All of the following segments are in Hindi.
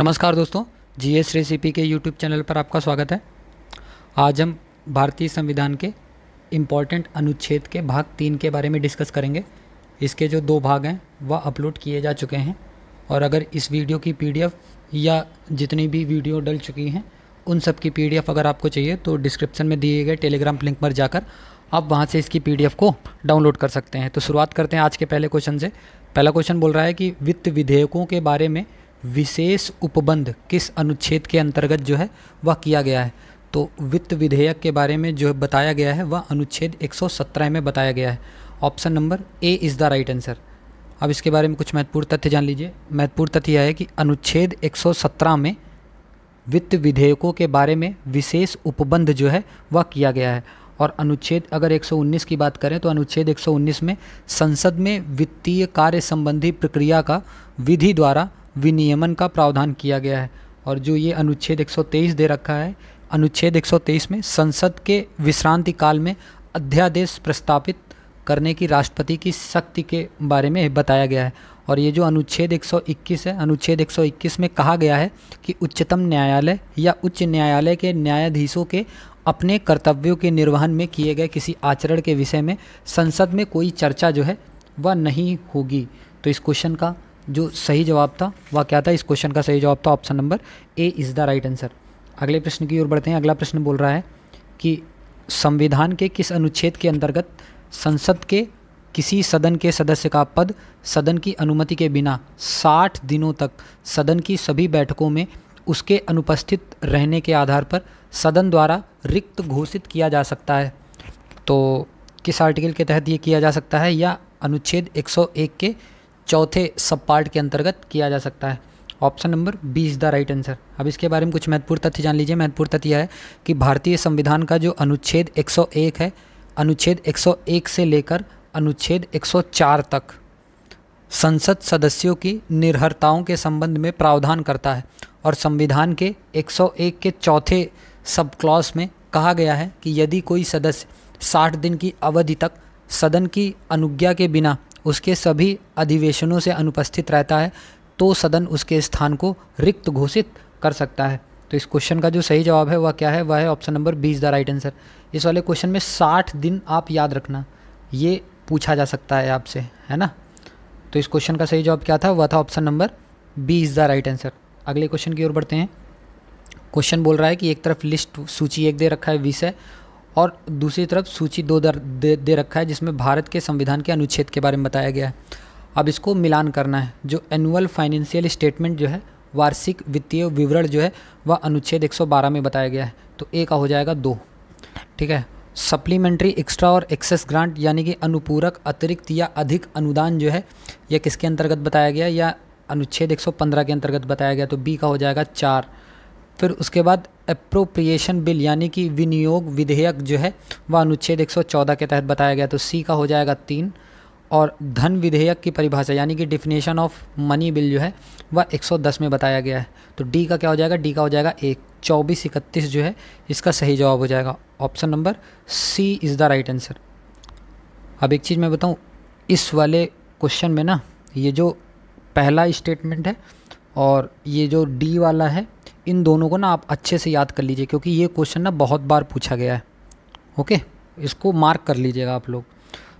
नमस्कार दोस्तों जी एस रेसिपी के यूट्यूब चैनल पर आपका स्वागत है आज हम भारतीय संविधान के इम्पॉर्टेंट अनुच्छेद के भाग तीन के बारे में डिस्कस करेंगे इसके जो दो भाग हैं वह अपलोड किए जा चुके हैं और अगर इस वीडियो की पीडीएफ या जितनी भी वीडियो डल चुकी हैं उन सब की पीडीएफ अगर आपको चाहिए तो डिस्क्रिप्शन में दिए गए टेलीग्राम लिंक पर जाकर आप वहाँ से इसकी पीडीएफ को डाउनलोड कर सकते हैं तो शुरुआत करते हैं आज के पहले क्वेश्चन से पहला क्वेश्चन बोल रहा है कि वित्त विधेयकों के बारे में विशेष उपबंध किस अनुच्छेद के अंतर्गत जो है वह किया गया है तो वित्त विधेयक के बारे में जो बताया गया है वह अनुच्छेद 117 में बताया गया है option number A is the right answer अब इसके बारे में कुछ महत्वपूर्ण तथ्य जान लीजिए महत्वपूर्ण तथ्य यह है कि अनुच्छेद 117 में वित्त विधेयकों के बारे में विशेष उपबंध जो है वह किया गया है और अनुच्छेद अगर 119 की बात करें तो अनुच्छेद 119 में संसद में वित्तीय कार्य संबंधी प्रक्रिया का विधि द्वारा विनियमन का प्रावधान किया गया है और जो ये अनुच्छेद 123 दे रखा है अनुच्छेद 123 में संसद के विश्रांति काल में अध्यादेश प्रस्तावित करने की राष्ट्रपति की शक्ति के बारे में बताया गया है और ये जो अनुच्छेद 121 है अनुच्छेद 121 में कहा गया है कि उच्चतम न्यायालय या उच्च न्यायालय के न्यायाधीशों के अपने कर्तव्यों के निर्वहन में किए गए किसी आचरण के विषय में संसद में कोई चर्चा जो है वह नहीं होगी तो इस क्वेश्चन का जो सही जवाब था वह क्या था इस क्वेश्चन का सही जवाब था option number A is the right answer अगले प्रश्न की ओर बढ़ते हैं अगला प्रश्न बोल रहा है कि संविधान के किस अनुच्छेद के अंतर्गत संसद के किसी सदन के सदस्य का पद सदन की अनुमति के बिना 60 दिनों तक सदन की सभी बैठकों में उसके अनुपस्थित रहने के आधार पर सदन द्वारा रिक्त घोषित किया जा सकता है तो किस आर्टिकल के तहत ये किया जा सकता है या अनुच्छेद 101 के चौथे सब पार्ट के अंतर्गत किया जा सकता है option number B is the right answer अब इसके बारे में कुछ महत्वपूर्ण तथ्य जान लीजिए महत्वपूर्ण तथ्य है कि भारतीय संविधान का जो अनुच्छेद 101 है अनुच्छेद 101 से लेकर अनुच्छेद 104 तक संसद सदस्यों की निर्हरताओं के संबंध में प्रावधान करता है और संविधान के 101 के चौथे सब क्लॉज में कहा गया है कि यदि कोई सदस्य साठ दिन की अवधि तक सदन की अनुज्ञा के बिना उसके सभी अधिवेशनों से अनुपस्थित रहता है तो सदन उसके स्थान को रिक्त घोषित कर सकता है तो इस क्वेश्चन का जो सही जवाब है वह क्या है वह है option number B is the right answer इस वाले क्वेश्चन में साठ दिन आप याद रखना ये पूछा जा सकता है आपसे है ना तो इस क्वेश्चन का सही जवाब क्या था वह था option number B is the right answer अगले क्वेश्चन की ओर बढ़ते हैं क्वेश्चन बोल रहा है कि एक तरफ लिस्ट सूची एक दे रखा है विषय और दूसरी तरफ सूची दो दर दे, दे रखा है जिसमें भारत के संविधान के अनुच्छेद के बारे में बताया गया है अब इसको मिलान करना है जो एनुअल फाइनेंशियल स्टेटमेंट जो है वार्षिक वित्तीय विवरण जो है वह अनुच्छेद 112 में बताया गया है तो ए का हो जाएगा दो ठीक है सप्लीमेंट्री एक्स्ट्रा और एक्सेस ग्रांट यानी कि अनुपूरक अतिरिक्त या अधिक अनुदान जो है यह किसके अंतर्गत बताया गया या अनुच्छेद 115 के अंतर्गत बताया गया तो बी का हो जाएगा चार फिर उसके बाद अप्रोप्रिएशन बिल यानी कि विनियोग विधेयक जो है वह अनुच्छेद 114 के तहत बताया गया तो सी का हो जाएगा तीन और धन विधेयक की परिभाषा यानी कि डिफिनेशन ऑफ मनी बिल जो है वह 110 में बताया गया है तो डी का क्या हो जाएगा डी का हो जाएगा एक चौबीस इकतीस जो है इसका सही जवाब हो जाएगा option number C is the right answer अब एक चीज़ मैं बताऊँ इस वाले क्वेश्चन में ना ये जो पहला स्टेटमेंट है और ये जो डी वाला है इन दोनों को ना आप अच्छे से याद कर लीजिए क्योंकि ये क्वेश्चन ना बहुत बार पूछा गया है ओके इसको मार्क कर लीजिएगा आप लोग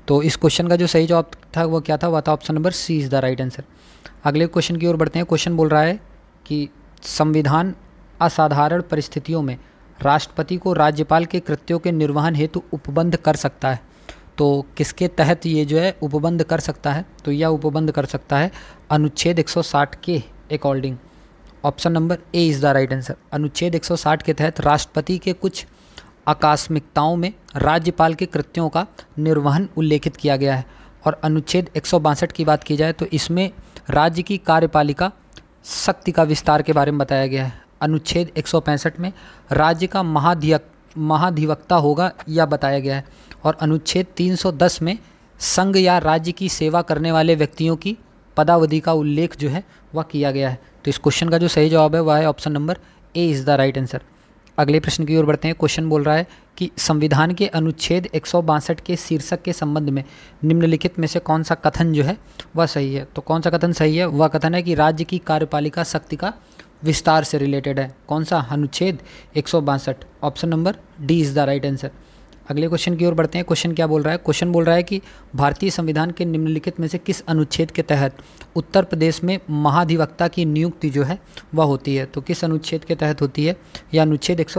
तो इस क्वेश्चन का जो सही जवाब था वो क्या था वह था option number C is the right answer अगले क्वेश्चन की ओर बढ़ते हैं क्वेश्चन बोल रहा है कि संविधान असाधारण परिस्थितियों में राष्ट्रपति को राज्यपाल के कृत्यों के निर्वहन हेतु उपबंध कर सकता है तो किसके तहत ये जो है उपबंध कर सकता है तो यह उपबंध कर सकता है अनुच्छेद 160 के according option number A is the right answer अनुच्छेद 160 के तहत राष्ट्रपति के कुछ आकस्मिकताओं में राज्यपाल के कृत्यों का निर्वहन उल्लेखित किया गया है और अनुच्छेद एक की बात की जाए तो इसमें राज्य की कार्यपालिका शक्ति का विस्तार के बारे में बताया गया है अनुच्छेद एक में राज्य का महाधिक महाधिवक्ता होगा यह बताया गया है और अनुच्छेद 310 में संघ या राज्य की सेवा करने वाले व्यक्तियों की पदावधि का उल्लेख जो है वह किया गया है तो इस क्वेश्चन का जो सही जवाब है वह है option number A is the right answer अगले प्रश्न की ओर बढ़ते हैं क्वेश्चन बोल रहा है कि संविधान के अनुच्छेद एक के शीर्षक के संबंध में निम्नलिखित में से कौन सा कथन जो है वह सही है तो कौन सा कथन सही है वह कथन है कि राज्य की कार्यपालिका शक्ति का विस्तार से रिलेटेड है कौन सा अनुच्छेद एक option number D is the right answer अगले क्वेश्चन की ओर बढ़ते हैं क्वेश्चन क्या बोल रहा है क्वेश्चन बोल रहा है कि भारतीय संविधान के निम्नलिखित में से किस अनुच्छेद के तहत उत्तर प्रदेश में महाधिवक्ता की नियुक्ति जो है वह होती है तो किस अनुच्छेद के तहत होती है या अनुच्छेद एक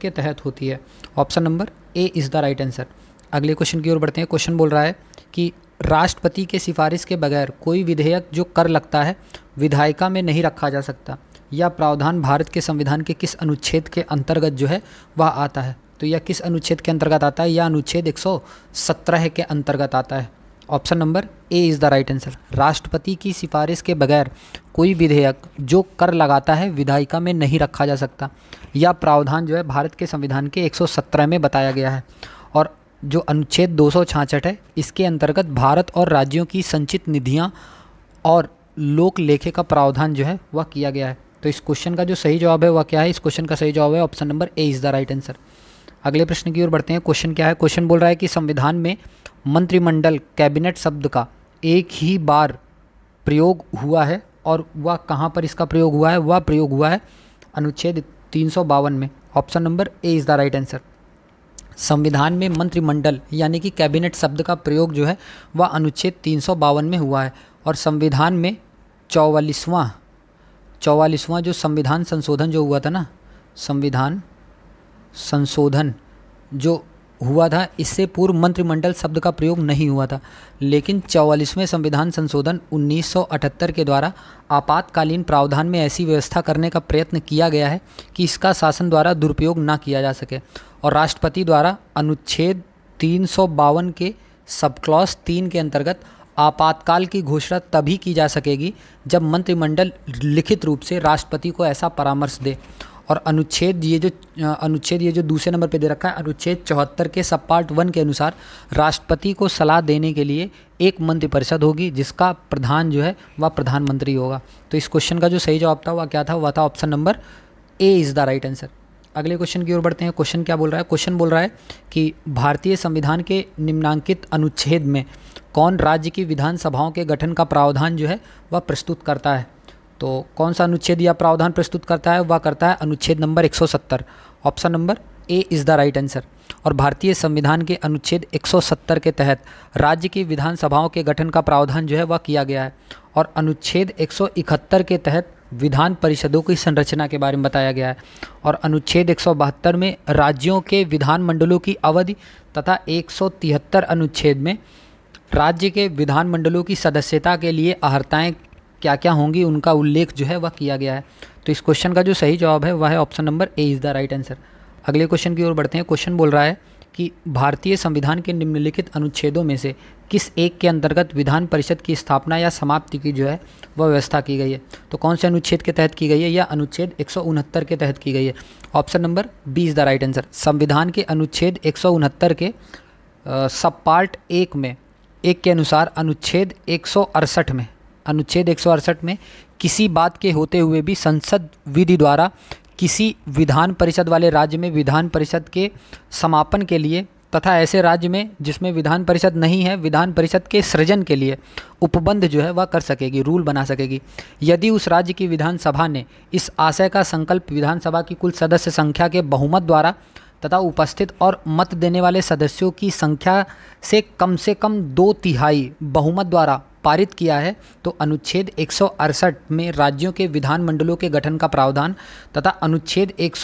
के तहत होती है option number A is the right answer अगले क्वेश्चन की ओर बढ़ते हैं क्वेश्चन बोल रहा है कि राष्ट्रपति के सिफारिश के बगैर कोई विधेयक जो कर लगता है विधायिका में नहीं रखा जा सकता यह प्रावधान भारत के संविधान के किस अनुच्छेद के अंतर्गत जो है वह आता है तो यह किस अनुच्छेद के अंतर्गत आता है यह अनुच्छेद एक के अंतर्गत आता है option number A is the right answer राष्ट्रपति की सिफारिश के बगैर कोई विधेयक जो कर लगाता है विधायिका में नहीं रखा जा सकता यह प्रावधान जो है भारत के संविधान के 117 में बताया गया है और जो अनुच्छेद दो है इसके अंतर्गत भारत और राज्यों की संचित निधियाँ और लोक लेखे का प्रावधान जो है वह किया गया है तो इस क्वेश्चन का जो सही जवाब है वह क्या है इस क्वेश्चन का सही जवाब है option number A is the right answer अगले प्रश्न की ओर बढ़ते हैं क्वेश्चन क्या है क्वेश्चन बोल रहा है कि संविधान में मंत्रिमंडल कैबिनेट शब्द का एक ही बार प्रयोग हुआ है और वह कहाँ पर इसका प्रयोग हुआ है वह प्रयोग हुआ है अनुच्छेद तीन में option number A is the right answer संविधान में मंत्रिमंडल यानी कि कैबिनेट शब्द का प्रयोग जो है वह अनुच्छेद तीन में हुआ है और संविधान में चौवालीसवां चौवालीसवां जो संविधान संशोधन जो हुआ था ना संविधान संशोधन जो हुआ था इससे पूर्व मंत्रिमंडल शब्द का प्रयोग नहीं हुआ था लेकिन चौवालीसवें संविधान संशोधन 1978 के द्वारा आपातकालीन प्रावधान में ऐसी व्यवस्था करने का प्रयत्न किया गया है कि इसका शासन द्वारा दुरुपयोग ना किया जा सके और राष्ट्रपति द्वारा अनुच्छेद तीन के सब क्लॉस तीन के अंतर्गत आपातकाल की घोषणा तभी की जा सकेगी जब मंत्रिमंडल लिखित रूप से राष्ट्रपति को ऐसा परामर्श दे और अनुच्छेद ये जो अनुच्छेद ये जो दूसरे नंबर पे दे रखा है अनुच्छेद चौहत्तर के सब पार्ट वन के अनुसार राष्ट्रपति को सलाह देने के लिए एक मंत्रिपरिषद होगी जिसका प्रधान जो है वह प्रधानमंत्री होगा तो इस क्वेश्चन का जो सही जवाब था वह क्या था वह था option number A is the right answer अगले क्वेश्चन की ओर बढ़ते हैं क्वेश्चन क्या बोल रहा है क्वेश्चन बोल रहा है कि भारतीय संविधान के निम्नांकित अनुच्छेद में कौन राज्य की विधानसभाओं के गठन का प्रावधान जो है वह प्रस्तुत करता है तो कौन सा अनुच्छेद या प्रावधान प्रस्तुत करता है वह करता है अनुच्छेद नंबर 170 option number A is the right answer और भारतीय संविधान के अनुच्छेद 170 के तहत राज्य की विधानसभाओं के गठन का प्रावधान जो है वह किया गया है और अनुच्छेद 171 के तहत विधान परिषदों की संरचना के बारे में बताया गया है और अनुच्छेद एक में राज्यों के विधानमंडलों की अवधि तथा एक अनुच्छेद में राज्य के विधानमंडलों की सदस्यता के लिए अर्हताएँ क्या क्या होंगी उनका उल्लेख जो है वह किया गया है तो इस क्वेश्चन का जो सही जवाब है वह है option number A is the right answer अगले क्वेश्चन की ओर बढ़ते हैं क्वेश्चन बोल रहा है कि भारतीय संविधान के निम्नलिखित अनुच्छेदों में से किस एक के अंतर्गत विधान परिषद की स्थापना या समाप्ति की जो है वह व्यवस्था की गई है तो कौन से अनुच्छेद के तहत की गई है या अनुच्छेद एक के तहत की गई है option number B is the right answer संविधान के अनुच्छेद एक के सब पार्ट एक में एक के अनुसार अनुच्छेद एक में अनुच्छेद एक में किसी बात के होते हुए भी संसद विधि द्वारा किसी विधान परिषद वाले राज्य में विधान परिषद के समापन के लिए तथा ऐसे राज्य में जिसमें विधान परिषद नहीं है विधान परिषद के सृजन के लिए उपबंध जो है वह कर सकेगी रूल बना सकेगी यदि उस राज्य की विधानसभा ने इस आशय का संकल्प विधानसभा की कुल सदस्य संख्या के बहुमत द्वारा तथा उपस्थित और मत देने वाले सदस्यों की संख्या से कम से कम दो तिहाई बहुमत द्वारा पारित किया है तो अनुच्छेद एक में राज्यों के विधानमंडलों के गठन का प्रावधान तथा अनुच्छेद एक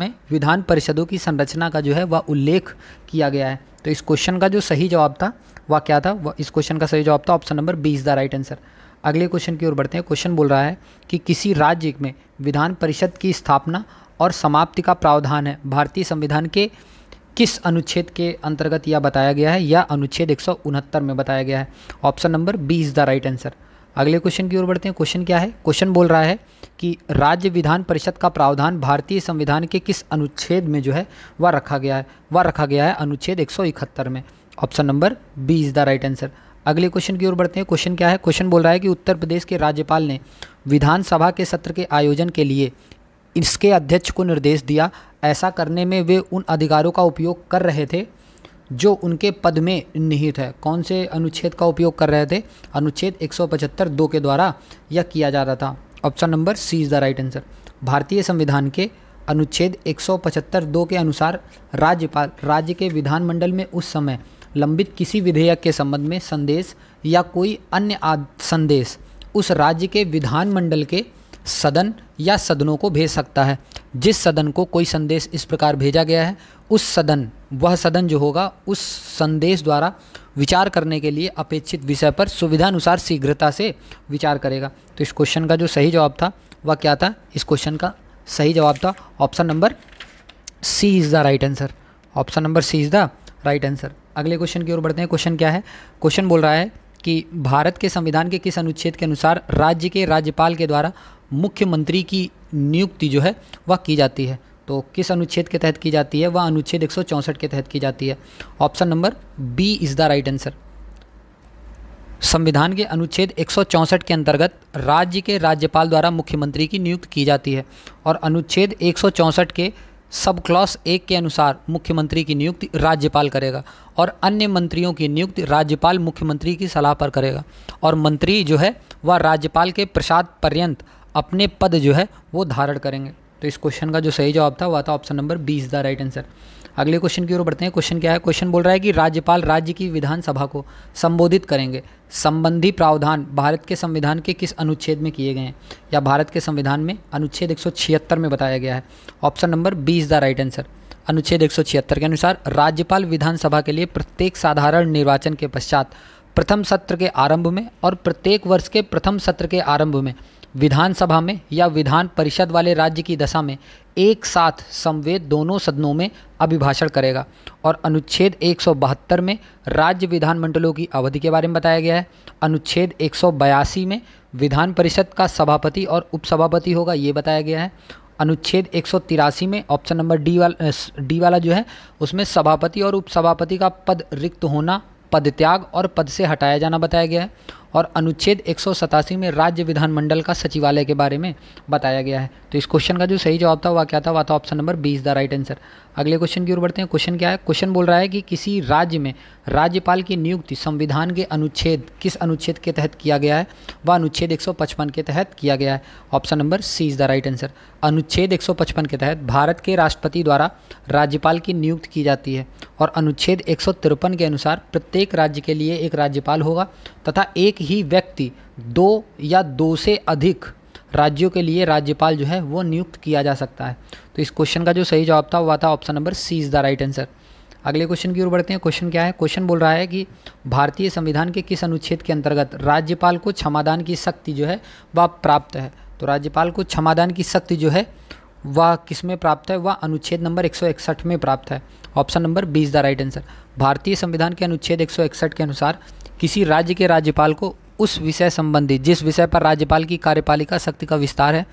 में विधान परिषदों की संरचना का जो है वह उल्लेख किया गया है तो इस क्वेश्चन का जो सही जवाब था वह क्या था वह इस क्वेश्चन का सही जवाब था option number B is the right answer अगले क्वेश्चन की ओर बढ़ते हैं क्वेश्चन बोल रहा है कि किसी राज्य में विधान परिषद की स्थापना और समाप्ति का प्रावधान है भारतीय संविधान के किस अनुच्छेद के अंतर्गत यह बताया गया है या अनुच्छेद एक में बताया गया है option number B is the right answer अगले क्वेश्चन की ओर बढ़ते हैं क्वेश्चन क्या है क्वेश्चन बोल रहा है कि राज्य विधान परिषद का प्रावधान भारतीय संविधान के किस अनुच्छेद में जो है वह रखा गया है वह रखा गया है अनुच्छेद एक में option number B is the right answer अगले क्वेश्चन की ओर बढ़ते हैं क्वेश्चन क्या है क्वेश्चन बोल रहा है कि उत्तर प्रदेश के राज्यपाल ने विधानसभा के सत्र के आयोजन के लिए इसके अध्यक्ष को निर्देश दिया ऐसा करने में वे उन अधिकारों का उपयोग कर रहे थे जो उनके पद में निहित है कौन से अनुच्छेद का उपयोग कर रहे थे अनुच्छेद एक दो के द्वारा यह किया जा रहा था option number C is the right answer भारतीय संविधान के अनुच्छेद एक दो के अनुसार राज्यपाल राज्य के विधानमंडल में उस समय लंबित किसी विधेयक के संबंध में संदेश या कोई अन्य संदेश उस राज्य के विधानमंडल के सदन या सदनों को भेज सकता है जिस सदन को कोई संदेश इस प्रकार भेजा गया है उस सदन वह सदन जो होगा उस संदेश द्वारा विचार करने के लिए अपेक्षित विषय पर सुविधानुसार शीघ्रता से विचार करेगा तो इस क्वेश्चन का जो सही जवाब था वह क्या था इस क्वेश्चन का सही जवाब था option number C is the right answer option number C is the right answer अगले क्वेश्चन की ओर बढ़ते हैं क्वेश्चन क्या है क्वेश्चन बोल रहा है कि भारत के संविधान के किस अनुच्छेद के अनुसार राज्य के राज्यपाल के द्वारा मुख्यमंत्री की नियुक्ति जो है वह की जाती है तो किस अनुच्छेद के तहत की जाती है वह अनुच्छेद एक के तहत की जाती है option number B is the right answer संविधान के अनुच्छेद एक के अंतर्गत राज्य के राज्यपाल द्वारा मुख्यमंत्री की नियुक्त की जाती है और अनुच्छेद एक के सब क्लॉस एक के अनुसार मुख्यमंत्री की नियुक्ति राज्यपाल करेगा और अन्य मंत्रियों की नियुक्ति राज्यपाल मुख्यमंत्री की सलाह पर करेगा और मंत्री जो है वह राज्यपाल के प्रसाद पर्यंत अपने पद जो है वो धारण करेंगे तो इस क्वेश्चन का जो सही जवाब था वह था option number B is the right answer अगले क्वेश्चन की ओर बढ़ते हैं क्वेश्चन क्या है क्वेश्चन बोल रहा है कि राज्यपाल राज्य की विधानसभा को संबोधित करेंगे संबंधी प्रावधान भारत के संविधान के किस अनुच्छेद में किए गए हैं या भारत के संविधान में अनुच्छेद एक में बताया गया है option number B is the right answer अनुच्छेद एक के अनुसार राज्यपाल विधानसभा के लिए प्रत्येक साधारण निर्वाचन के पश्चात प्रथम सत्र के आरंभ में और प्रत्येक वर्ष के प्रथम सत्र के आरंभ में विधानसभा में या विधान परिषद वाले राज्य की दशा में एक साथ संवेद दोनों सदनों में अभिभाषण करेगा और अनुच्छेद 172 में राज्य विधानमंडलों की अवधि के बारे में बताया गया है अनुच्छेद एक में विधान परिषद का सभापति और उपसभापति होगा ये बताया गया है अनुच्छेद एक में ऑप्शन नंबर डी वाला डी वाला जो है उसमें सभापति और उपसभापति का पद रिक्त होना पद त्याग और पद से हटाया जाना बताया गया है और अनुच्छेद एक में राज्य विधानमंडल का सचिवालय के बारे में बताया गया है तो इस क्वेश्चन का जो सही जवाब था वह क्या था वह था option number B is the right answer अगले क्वेश्चन की ओर बढ़ते हैं क्वेश्चन क्या है क्वेश्चन बोल रहा है कि किसी राज्य में राज्यपाल की नियुक्ति संविधान के अनुच्छेद किस अनुच्छेद के तहत किया गया है वह अनुच्छेद 155 के तहत किया गया है option number C is the right answer अनुच्छेद 155 के तहत भारत के राष्ट्रपति द्वारा राज्यपाल की नियुक्ति की जाती है और अनुच्छेद एक के अनुसार प्रत्येक राज्य के लिए एक राज्यपाल होगा तथा एक ही व्यक्ति दो या दो से अधिक राज्यों के लिए राज्यपाल जो है वो नियुक्त किया जा सकता है तो इस क्वेश्चन का जो सही जवाब था वह था option number C is the right answer अगले क्वेश्चन की ओर बढ़ते हैं क्वेश्चन क्या है क्वेश्चन बोल रहा है कि भारतीय संविधान के किस अनुच्छेद के अंतर्गत राज्यपाल को क्षमादान की शक्ति जो है वह प्राप्त है तो राज्यपाल को क्षमादान की शक्ति जो है वह किस में प्राप्त है वह अनुच्छेद नंबर इकसठ में प्राप्त है option number B is the right answer भारतीय संविधान के अनुच्छेद इकसठ के अनुसार किसी राज्य के राज्यपाल को उस विषय संबंधी जिस विषय पर राज्यपाल की कार्यपालिका शक्ति का विस्तार है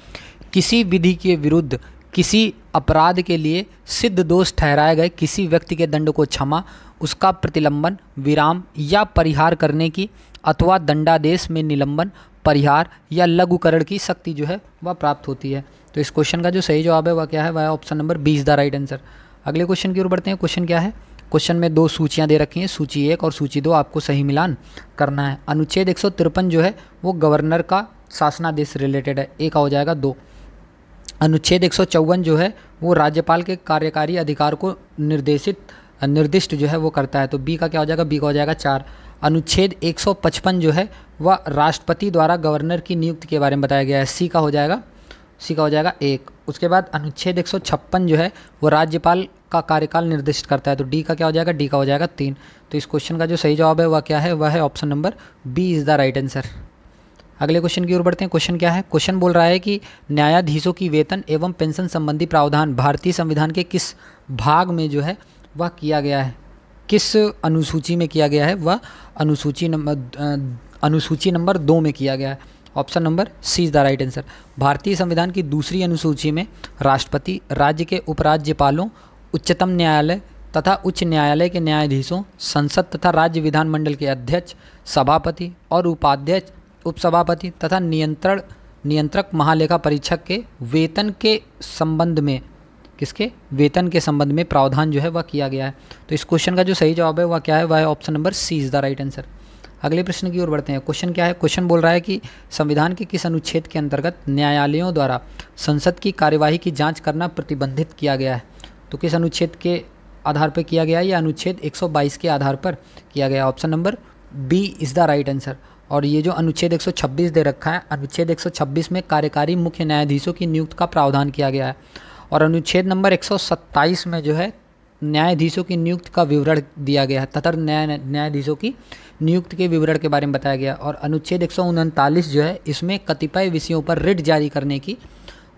किसी विधि के विरुद्ध किसी अपराध के लिए सिद्ध दोष ठहराए गए किसी व्यक्ति के दंड को क्षमा उसका प्रतिलंबन विराम या परिहार करने की अथवा दंडादेश में निलंबन परिहार या लघुकरण की शक्ति जो है वह प्राप्त होती है तो इस क्वेश्चन का जो सही जवाब है वह क्या है वह option number B is the right answer अगले क्वेश्चन की ओर बढ़ते हैं क्वेश्चन क्या है क्वेश्चन में दो सूचियाँ दे रखी हैं सूची एक और सूची दो आपको सही मिलान करना है अनुच्छेद एक जो है वो गवर्नर का शासनादेश रिलेटेड है एक हो जाएगा दो अनुच्छेद एक जो है वो राज्यपाल के कार्यकारी अधिकार को निर्देशित निर्दिष्ट जो है वो करता है तो बी का क्या हो जाएगा बी का हो जाएगा चार अनुच्छेद 155 जो है वह राष्ट्रपति द्वारा गवर्नर की नियुक्ति के बारे में बताया गया है सी का हो जाएगा सी का हो जाएगा एक उसके बाद अनुच्छेद 156 जो है वो राज्यपाल का कार्यकाल निर्दिष्ट करता है तो डी का क्या हो जाएगा डी का हो जाएगा तीन तो इस क्वेश्चन का जो सही जवाब है वह क्या है वह है option number B is the right answer अगले क्वेश्चन की ओर बढ़ते हैं क्वेश्चन क्या है क्वेश्चन बोल रहा है कि न्यायाधीशों की वेतन एवं पेंशन संबंधी प्रावधान भारतीय संविधान के किस भाग में जो है वह किया गया है किस अनुसूची में किया गया है वह अनुसूची नंबर अनुसूची नंबर दो में किया गया है option number C is the right answer भारतीय संविधान की दूसरी अनुसूची में राष्ट्रपति राज्य के उपराज्यपालों उच्चतम न्यायालय तथा उच्च न्यायालय के न्यायाधीशों संसद तथा राज्य विधानमंडल के अध्यक्ष सभापति और उपाध्यक्ष उपसभापति तथा नियंत्रण नियंत्रक महालेखा परीक्षक के वेतन के संबंध में किसके वेतन के संबंध में प्रावधान जो है वह किया गया है तो इस क्वेश्चन का जो सही जवाब है वह क्या है वह option number C is the right answer अगले प्रश्न की ओर बढ़ते हैं क्वेश्चन क्या है क्वेश्चन बोल रहा है कि संविधान के किस अनुच्छेद के अंतर्गत न्यायालयों द्वारा संसद की कार्यवाही की जांच करना प्रतिबंधित किया गया है तो किस अनुच्छेद के आधार पर किया गया या अनुच्छेद 122 के आधार पर किया गया option number B is the right answer और ये जो अनुच्छेद 126 दे रखा है अनुच्छेद 126 में कार्यकारी मुख्य न्यायाधीशों की नियुक्ति का प्रावधान किया गया है और अनुच्छेद नंबर 127 में जो है न्यायाधीशों की नियुक्ति का विवरण दिया गया है तथा न्याय न्यायाधीशों की नियुक्ति के विवरण के बारे में बताया गया और अनुच्छेद एक जो है इसमें कतिपय विषयों पर रिट जारी करने की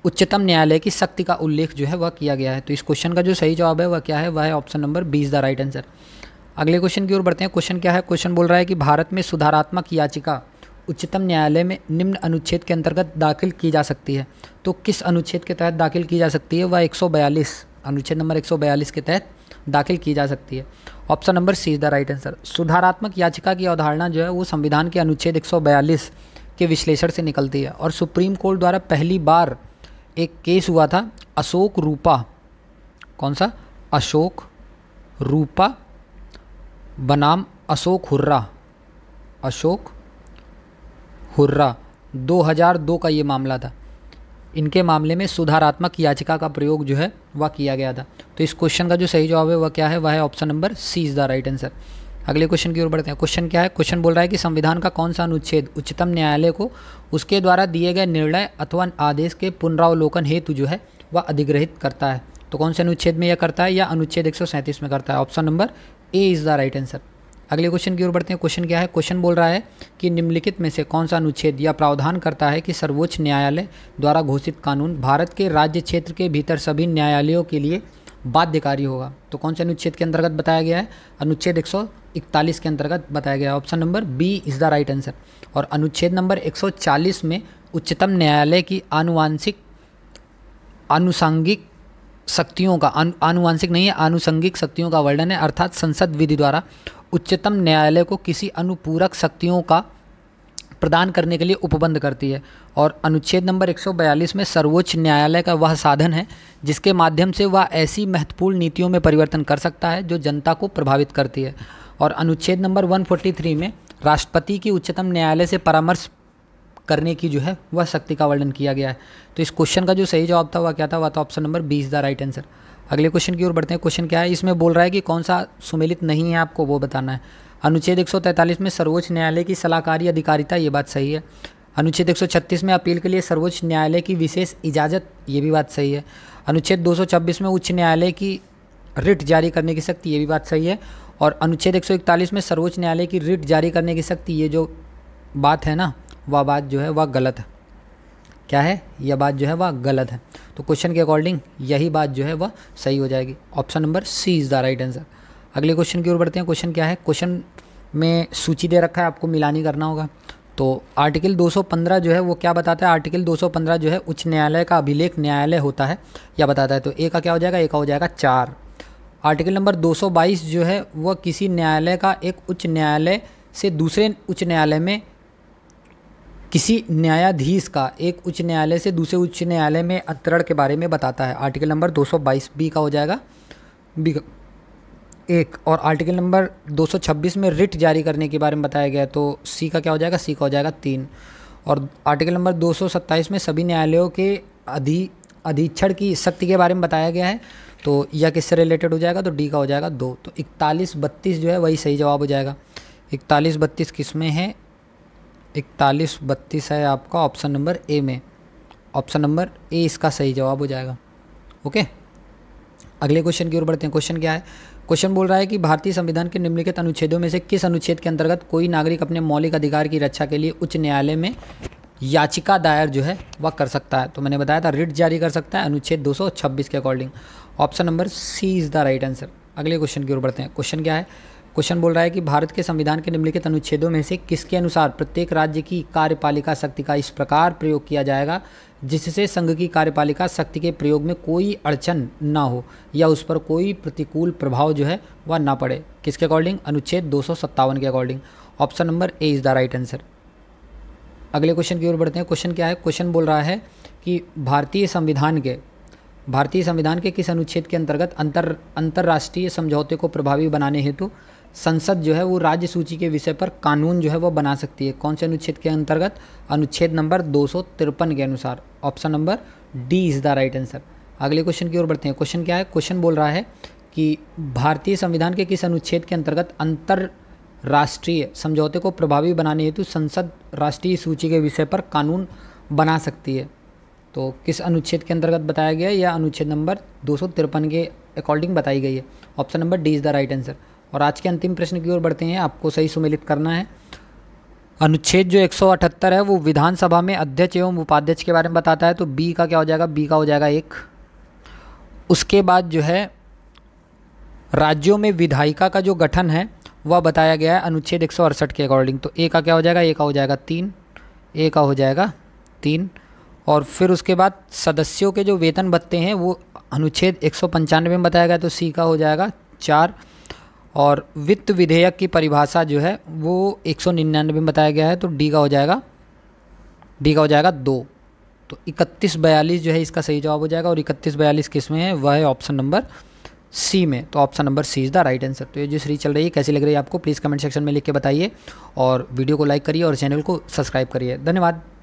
उच्चतम न्यायालय की शक्ति का उल्लेख जो है वह किया गया है तो इस क्वेश्चन का जो सही जवाब है वह क्या है वह है option number B is the right answer अगले क्वेश्चन की ओर बढ़ते हैं क्वेश्चन क्या है क्वेश्चन बोल रहा है कि भारत में सुधारात्मक याचिका उच्चतम न्यायालय में निम्न अनुच्छेद के अंतर्गत दाखिल की जा सकती है तो किस अनुच्छेद के तहत दाखिल की जा सकती है वह 142 अनुच्छेद नंबर 142 के तहत दाखिल की जा सकती है option number C is the right answer सुधारात्मक याचिका की अवधारणा जो है वो संविधान के अनुच्छेद 142 के विश्लेषण से निकलती है और सुप्रीम कोर्ट द्वारा पहली बार एक केस हुआ था अशोक रूपा कौन सा अशोक रूपा बनाम अशोक हुर्रा अशोक हुर्रा 2002 का ये मामला था इनके मामले में सुधारात्मक याचिका का प्रयोग जो है वह किया गया था तो इस क्वेश्चन का जो सही जवाब है वह क्या है वह है option number C is the right answer अगले क्वेश्चन की ओर बढ़ते हैं क्वेश्चन क्या है क्वेश्चन बोल रहा है कि संविधान का कौन सा अनुच्छेद उच्चतम न्यायालय को उसके द्वारा दिए गए निर्णय अथवा आदेश के पुनरावलोकन हेतु जो है वह अधिग्रहित करता है तो कौन से अनुच्छेद में यह करता है या अनुच्छेद एक में करता है option number A is the right answer अगले क्वेश्चन की ओर बढ़ते हैं क्वेश्चन क्या है क्वेश्चन बोल रहा है कि निम्नलिखित में से कौन सा अनुच्छेद या प्रावधान करता है कि सर्वोच्च न्यायालय द्वारा घोषित कानून भारत के राज्य क्षेत्र के भीतर सभी न्यायालयों के लिए बाध्यकारी होगा तो कौन से अनुच्छेद के अंतर्गत बताया गया है अनुच्छेद 141 के अंतर्गत बताया गया option number B is the right answer और अनुच्छेद नंबर 140 में उच्चतम न्यायालय की आनुवांशिक आनुषंगिक शक्तियों का आनुवांशिक नहीं है आनुषंगिक शक्तियों का वर्णन है अर्थात संसद विधि द्वारा उच्चतम न्यायालय को किसी अनुपूरक शक्तियों का प्रदान करने के लिए उपबंध करती है और अनुच्छेद नंबर 142 में सर्वोच्च न्यायालय का वह साधन है जिसके माध्यम से वह ऐसी महत्वपूर्ण नीतियों में परिवर्तन कर सकता है जो जनता को प्रभावित करती है और अनुच्छेद नंबर 143 में राष्ट्रपति की उच्चतम न्यायालय से परामर्श करने की जो है वह शक्ति का वर्णन किया गया है तो इस क्वेश्चन का जो सही जवाब था वह क्या था वह था option number B is the right answer अगले क्वेश्चन की ओर बढ़ते हैं क्वेश्चन क्या है इसमें बोल रहा है कि कौन सा सुमेलित नहीं है आपको वो बताना है अनुच्छेद 143 में सर्वोच्च न्यायालय की सलाहकारी अधिकारिता ये बात सही है अनुच्छेद 136 में अपील के लिए सर्वोच्च न्यायालय की विशेष इजाज़त ये भी बात सही है अनुच्छेद 226 में उच्च न्यायालय की रिट जारी करने की शक्ति ये भी बात सही है और अनुच्छेद 141 में सर्वोच्च न्यायालय की रिट जारी करने की शक्ति ये जो बात है ना वह बात जो है वह गलत है क्या है यह बात जो है वह गलत है तो क्वेश्चन के अकॉर्डिंग यही बात जो है वह सही हो जाएगी option number C is the right answer अगले क्वेश्चन की ओर बढ़ते हैं क्वेश्चन क्या है क्वेश्चन में सूची दे रखा है आपको मिलानी करना होगा तो आर्टिकल 215 जो है वो क्या बताता है आर्टिकल 215 जो है उच्च न्यायालय का अभिलेख न्यायालय होता है या बताता है तो ए का क्या हो जाएगा ए का हो जाएगा चार आर्टिकल नंबर 222 जो है वह किसी न्यायालय का एक उच्च न्यायालय से दूसरे उच्च न्यायालय में किसी न्यायाधीश का एक उच्च न्यायालय से दूसरे उच्च न्यायालय में अंतरण के बारे में बताता है आर्टिकल नंबर 222 बी का हो जाएगा बी का एक और आर्टिकल नंबर 226 में रिट जारी करने के बारे में बताया गया तो सी का क्या हो जाएगा सी का हो जाएगा तीन और आर्टिकल नंबर 227 में सभी न्यायालयों के अधि अधीक्षण की शक्ति के बारे में बताया गया है तो यह किससे रिलेटेड हो जाएगा तो डी का हो जाएगा दो तो इकतालीस बत्तीस जो है वही सही जवाब हो जाएगा इकतालीस बत्तीस किस में है इकतालीस बत्तीस है आपका ऑप्शन नंबर ए में ऑप्शन नंबर ए इसका सही जवाब हो जाएगा ओके अगले क्वेश्चन की ओर बढ़ते हैं क्वेश्चन क्या है क्वेश्चन बोल रहा है कि भारतीय संविधान के निम्नलिखित अनुच्छेदों में से किस अनुच्छेद के अंतर्गत कोई नागरिक अपने मौलिक अधिकार की रक्षा के लिए उच्च न्यायालय में याचिका दायर जो है वह कर सकता है तो मैंने बताया था रिट जारी कर सकता है अनुच्छेद 226 के according option number C is the right answer अगले क्वेश्चन की ओर बढ़ते हैं क्वेश्चन क्या है क्वेश्चन बोल रहा है कि भारत के संविधान के निम्नलिखित अनुच्छेदों में से किसके अनुसार प्रत्येक राज्य की कार्यपालिका शक्ति का इस प्रकार प्रयोग किया जाएगा जिससे संघ की कार्यपालिका शक्ति के प्रयोग में कोई अड़चन ना हो या उस पर कोई प्रतिकूल प्रभाव जो है वह ना पड़े किसके अकॉर्डिंग अनुच्छेद दो के according option number A is the right answer अगले क्वेश्चन की ओर बढ़ते हैं क्वेश्चन क्या है क्वेश्चन बोल रहा है कि भारतीय संविधान के भारतीय संविधान के किस अनुच्छेद के अंतर्गत अंतर अंतर्राष्ट्रीय समझौते को प्रभावी बनाने हेतु तो संसद जो है वो राज्य सूची के विषय पर कानून जो है वो बना सकती है कौन से अनुच्छेद के अंतर्गत अनुच्छेद नंबर दो के अनुसार option number D is the right answer अगले क्वेश्चन की ओर बढ़ते हैं क्वेश्चन क्या है क्वेश्चन बोल रहा है कि भारतीय संविधान के किस अनुच्छेद के अंतर्गत अंतर राष्ट्रीय समझौते को प्रभावी बनाने हेतु संसद राष्ट्रीय सूची के विषय पर कानून बना सकती है तो किस अनुच्छेद के अंतर्गत बताया गया है या अनुच्छेद नंबर दो के अकॉर्डिंग बताई गई है option number D is the right answer और आज के अंतिम प्रश्न की ओर बढ़ते हैं आपको सही सुमेलित करना है अनुच्छेद जो 178 है वो विधानसभा में अध्यक्ष एवं उपाध्यक्ष के बारे में बताता है तो बी का क्या हो जाएगा बी का हो जाएगा एक उसके बाद जो है राज्यों में विधायिका का जो गठन है वह बताया गया है अनुच्छेद एक के अकॉर्डिंग तो ए का क्या हो जाएगा ए का हो जाएगा तीन ए का हो जाएगा तीन और फिर उसके बाद सदस्यों के जो वेतन भत्ते हैं वो अनुच्छेद एक में बताया गया तो सी का हो जाएगा चार और वित्त विधेयक की परिभाषा जो है वो एक में बताया गया है तो डी का हो जाएगा डी का हो जाएगा दो तो इकतीस बयालीस जो है इसका सही जवाब हो जाएगा और इकतीस बयालीस किस में है वह है ऑप्शन नंबर सी में तो option number C is the right answer तो ये जो सीरीज चल रही है कैसी लग रही है आपको प्लीज़ कमेंट सेक्शन में लिख के बताइए और वीडियो को लाइक करिए और चैनल को सब्सक्राइब करिए धन्यवाद